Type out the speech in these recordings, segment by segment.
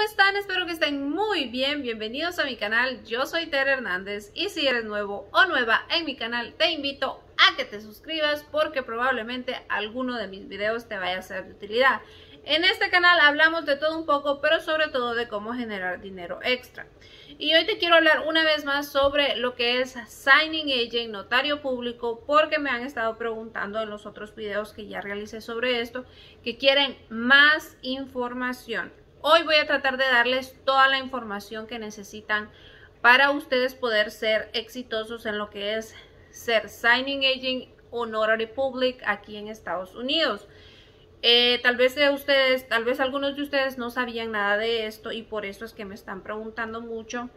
¿cómo están? Espero que estén muy bien. Bienvenidos a mi canal. Yo soy Ter Hernández y si eres nuevo o nueva en mi canal, te invito a que te suscribas porque probablemente alguno de mis videos te vaya a ser de utilidad. En este canal hablamos de todo un poco, pero sobre todo de cómo generar dinero extra. Y hoy te quiero hablar una vez más sobre lo que es Signing Agent, notario público, porque me han estado preguntando en los otros videos que ya realicé sobre esto, que quieren más información. Hoy voy a tratar de darles toda la información que necesitan para ustedes poder ser exitosos en lo que es ser signing agent honorary public aquí en Estados Unidos. Eh, tal vez ustedes, tal vez algunos de ustedes no sabían nada de esto y por eso es que me están preguntando mucho.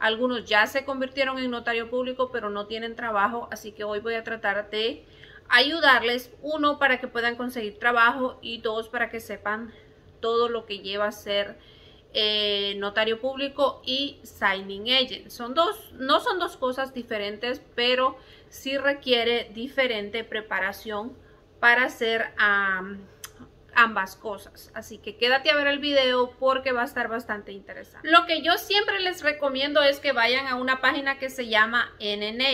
Algunos ya se convirtieron en notario público, pero no tienen trabajo, así que hoy voy a tratar de ayudarles, uno, para que puedan conseguir trabajo y dos, para que sepan todo lo que lleva a ser eh, notario público y signing agent. Son dos, no son dos cosas diferentes, pero sí requiere diferente preparación para hacer ambas cosas. Así que quédate a ver el video porque va a estar bastante interesante. Lo que yo siempre les recomiendo es que vayan a una página que se llama NNA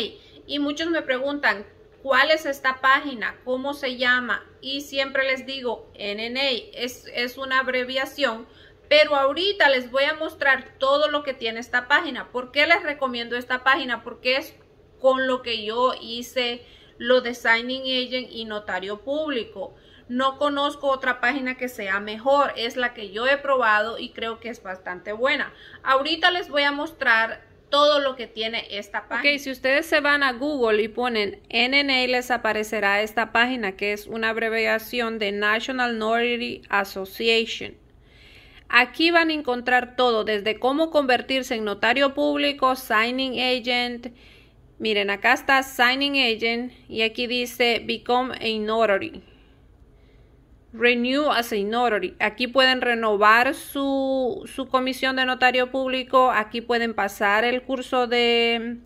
y muchos me preguntan, cuál es esta página, cómo se llama y siempre les digo NNA es, una abreviación pero ahorita les voy a mostrar todo lo que tiene esta página. ¿Por qué les recomiendo esta página? Porque es con lo que yo hice lo de Signing Agent y Notario Público. No conozco otra página que sea mejor. Es la que yo he probado y creo que es bastante buena. Ahorita les voy a mostrar todo lo que tiene esta página. Ok, si ustedes se van a Google y ponen NNA, les aparecerá esta página que es una abreviación de National Notary Association. Aquí van a encontrar todo, desde cómo convertirse en notario público, signing agent. Miren, acá está signing agent y aquí dice become a notary. Renew as a notary. Aquí pueden renovar su, su comisión de notario público. Aquí pueden pasar el curso de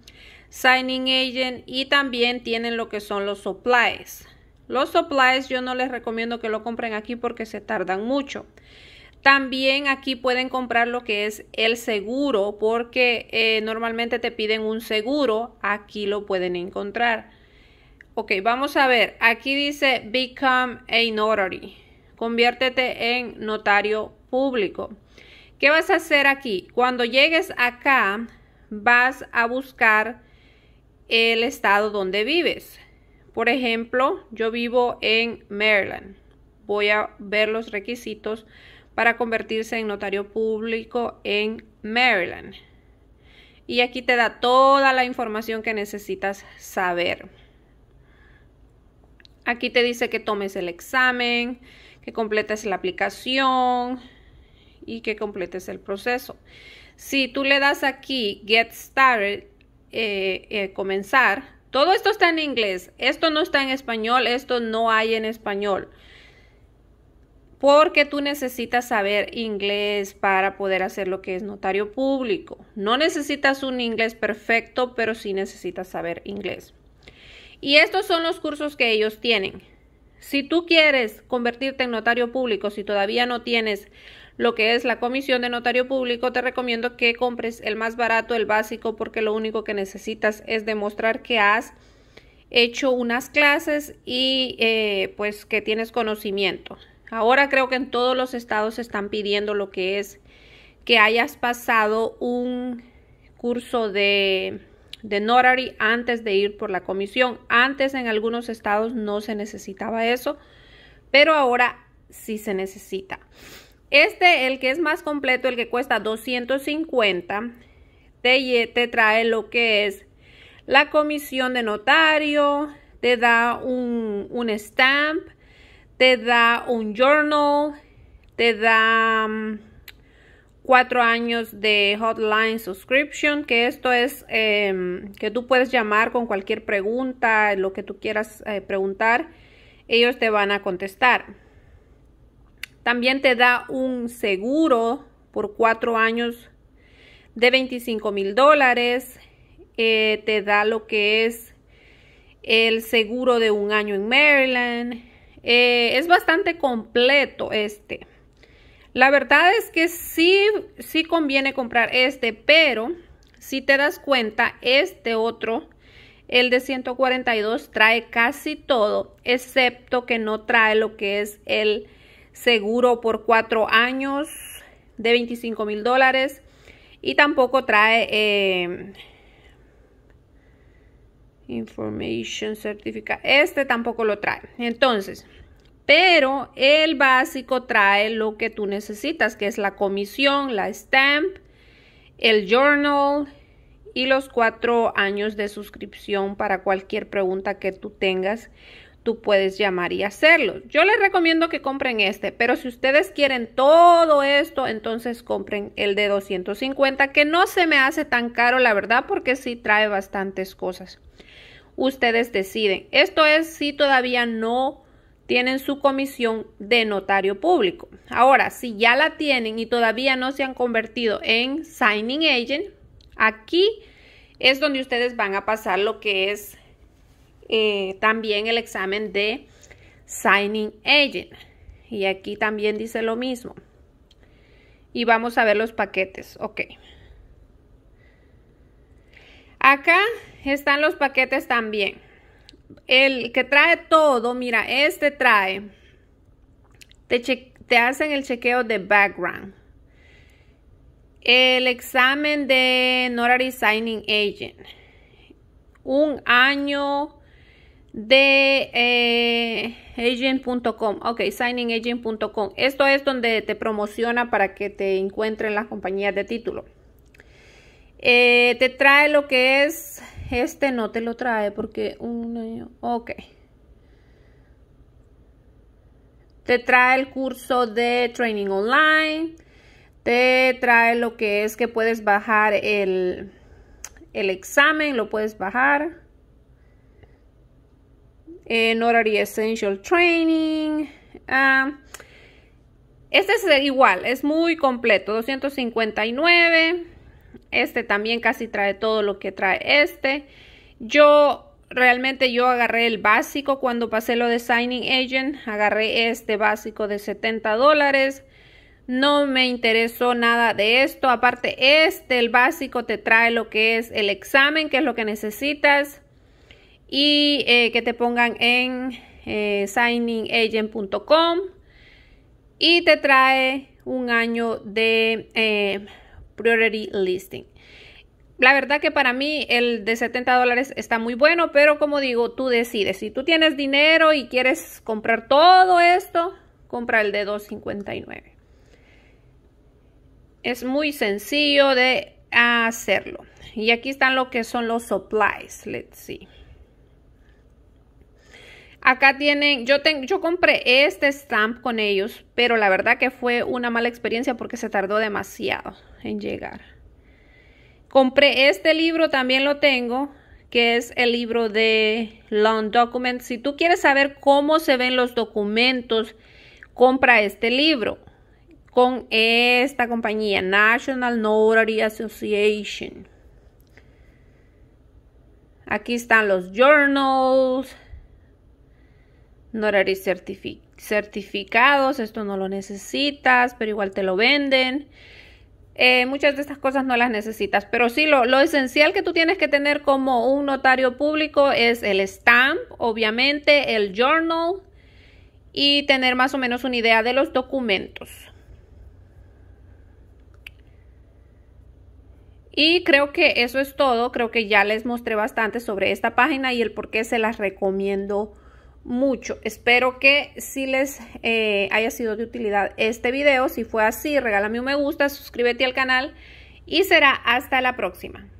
signing agent y también tienen lo que son los supplies. Los supplies yo no les recomiendo que lo compren aquí porque se tardan mucho. También aquí pueden comprar lo que es el seguro porque eh, normalmente te piden un seguro. Aquí lo pueden encontrar. Ok, vamos a ver. Aquí dice become a notary. Conviértete en notario público. ¿Qué vas a hacer aquí? Cuando llegues acá, vas a buscar el estado donde vives. Por ejemplo, yo vivo en Maryland. Voy a ver los requisitos para convertirse en notario público en Maryland. Y aquí te da toda la información que necesitas saber. Aquí te dice que tomes el examen, que completes la aplicación y que completes el proceso. Si tú le das aquí Get Started, eh, eh, comenzar, todo esto está en inglés, esto no está en español, esto no hay en español. Porque tú necesitas saber inglés para poder hacer lo que es notario público. No necesitas un inglés perfecto, pero sí necesitas saber inglés. Y estos son los cursos que ellos tienen. Si tú quieres convertirte en notario público, si todavía no tienes lo que es la comisión de notario público, te recomiendo que compres el más barato, el básico, porque lo único que necesitas es demostrar que has hecho unas clases y eh, pues que tienes conocimiento. Ahora creo que en todos los estados están pidiendo lo que es que hayas pasado un curso de de notary antes de ir por la comisión. Antes en algunos estados no se necesitaba eso, pero ahora sí se necesita. Este, el que es más completo, el que cuesta 250, te, te trae lo que es la comisión de notario, te da un, un stamp, te da un journal, te da... Mm, cuatro años de hotline subscription, que esto es em, que tú puedes llamar con cualquier pregunta, lo que tú quieras eh, preguntar, ellos te van a contestar. También te da un seguro por cuatro años de 25 mil dólares. Eh, te da lo que es el seguro de un año en Maryland. Eh, es bastante completo este. La verdad es que sí, sí conviene comprar este, pero si te das cuenta, este otro, el de 142, trae casi todo, excepto que no trae lo que es el seguro por cuatro años de 25 mil dólares y tampoco trae em, information certificate este tampoco lo trae entonces pero el básico trae lo que tú necesitas, que es la comisión, la stamp, el journal y los cuatro años de suscripción para cualquier pregunta que tú tengas. Tú puedes llamar y hacerlo. Yo les recomiendo que compren este, pero si ustedes quieren todo esto, entonces compren el de 250, que no se me hace tan caro, la verdad, porque sí trae bastantes cosas. Ustedes deciden. Esto es si todavía no tienen su comisión de notario público. Ahora, si ya la tienen y todavía no se han convertido en signing agent, aquí es donde ustedes van a pasar lo que es eh, también el examen de signing agent. Y aquí también dice lo mismo. Y vamos a ver los paquetes. Ok. Acá están los paquetes también el que trae todo, mira, este trae, te, hacen el chequeo de background, el examen de Notary Signing Agent, un año de eh, agent.com, ok, signingagent.com. Esto es donde te promociona para que te encuentren las compañías de título. Eh, te trae lo que es este no te lo trae porque un Ok. Te trae el curso de training online. Te trae lo que es que puedes bajar el, examen, lo puedes bajar. En Notary Essential Training. Ah, este es igual, es muy completo, 259. Este también casi trae todo lo que trae este. Yo realmente yo agarré el básico cuando pasé lo de Signing Agent. Agarré este básico de 70 dólares. No me interesó nada de esto. Aparte, este, el básico, te trae lo que es el examen, que es lo que necesitas. Y eh, que te pongan en eh, signingagent.com. Y te trae un año de eh, Priority Listing. La verdad que para mí el de 70 dólares está muy bueno, pero como digo, tú decides. Si tú tienes dinero y quieres comprar todo esto, compra el de 259. Es muy sencillo de hacerlo. Y aquí están lo que son los supplies. Let's see. Acá tienen, yo, yo compré este stamp con ellos, pero la verdad que fue una mala experiencia porque se tardó demasiado en llegar. Compré este libro, también lo tengo, que es el libro de Long Documents. Si tú quieres saber cómo se ven los documentos, compra este libro con esta compañía, National Notary Association. Aquí están los journals, no certificados, esto no lo necesitas, pero igual te lo venden. Eh, muchas de estas cosas no las necesitas, pero sí lo, lo, esencial que tú tienes que tener como un notario público es el stamp, obviamente, el journal y tener más o menos una idea de los documentos. Y creo que eso es todo, creo que ya les mostré bastante sobre esta página y el por qué se las recomiendo mucho. Espero que si les eh, haya sido de utilidad este video. Si fue así, regálame un me gusta, suscríbete al canal y será hasta la próxima.